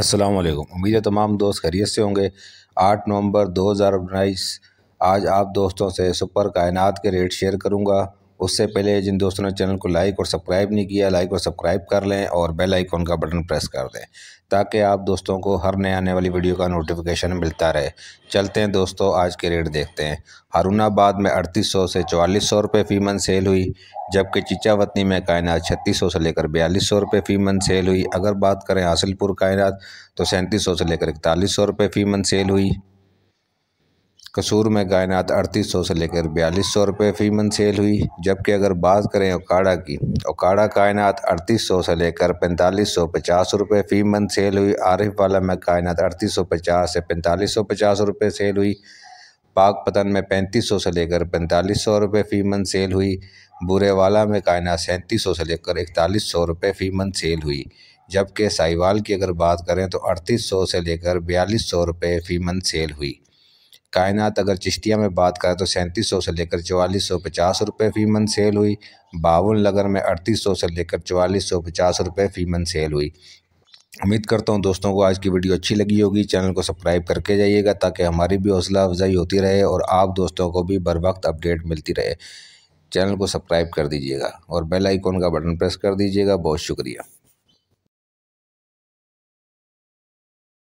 अस्सलाम वालेकुम उम्मीद है तमाम दोस्त खैरियत से होंगे आठ नवंबर दो हज़ार उन्नीस आज आप दोस्तों से सुपर कायनात के रेट शेयर करूंगा उससे पहले जिन दोस्तों ने चैनल को लाइक और सब्सक्राइब नहीं किया लाइक और सब्सक्राइब कर लें और बेल आइकॉन का बटन प्रेस कर दें ताकि आप दोस्तों को हर नए आने वाली वीडियो का नोटिफिकेशन मिलता रहे चलते हैं दोस्तों आज के रेट देखते हैं हरुणाबाद में अड़तीस सौ से चवालीस सौ रुपये फ़ी सेल हुई जबकि चिचावतनी में कायनात छत्तीस सौ से लेकर बयालीस सौ रुपये फ़ी सेल हुई अगर बात करें हासिलपुर कायनात तो सैंतीस सौ से लेकर इकतालीस सौ रुपये फ़ी सेल हुई कसूर में कायनात अड़तीस सौ से लेकर बयालीस सौ रुपये फ़ी मन सेल हुई जबकि अगर बात करें ओकाड़ा की ओकाड़ा कायनात अड़तीस सौ से लेकर पैंतालीस सौ पचास रुपये फ़ी मन सेल हुई आरिफ वाला में कायनात अड़तीस सौ पचास से पैंतालीस सौ पचास रुपये सेल हुई पाक पतन में पैंतीस सौ से लेकर पैंतालीस सौ रुपये फ़ी मन सेल हुई बुरेवाला में कायनात सैंतीस सौ से लेकर इकतालीस सौ रुपये फ़ी मन सेल हुई जबकि साहिवाल की अगर बात करें तो अड़तीस सौ से लेकर बयालीस सौ रुपये फ़ी मन सेल हुई कायनात अगर चिश्तिया में बात करें तो सैंतीस सौ से लेकर चवालीस सौ पचास रुपये फ़ी मन सेल हुई बावन लगन में अड़तीस सौ से लेकर चवालीस सौ पचास रुपये फ़ी मन सेल हुई उम्मीद करता हूँ दोस्तों को आज की वीडियो अच्छी लगी होगी चैनल को सब्सक्राइब करके जाइएगा ताकि हमारी भी हौसला अफजाई होती रहे और आप दोस्तों को भी बर वक्त अपडेट मिलती रहे चैनल को सब्सक्राइब कर दीजिएगा और बेल आइकॉन का बटन प्रेस कर दीजिएगा बहुत शुक्रिया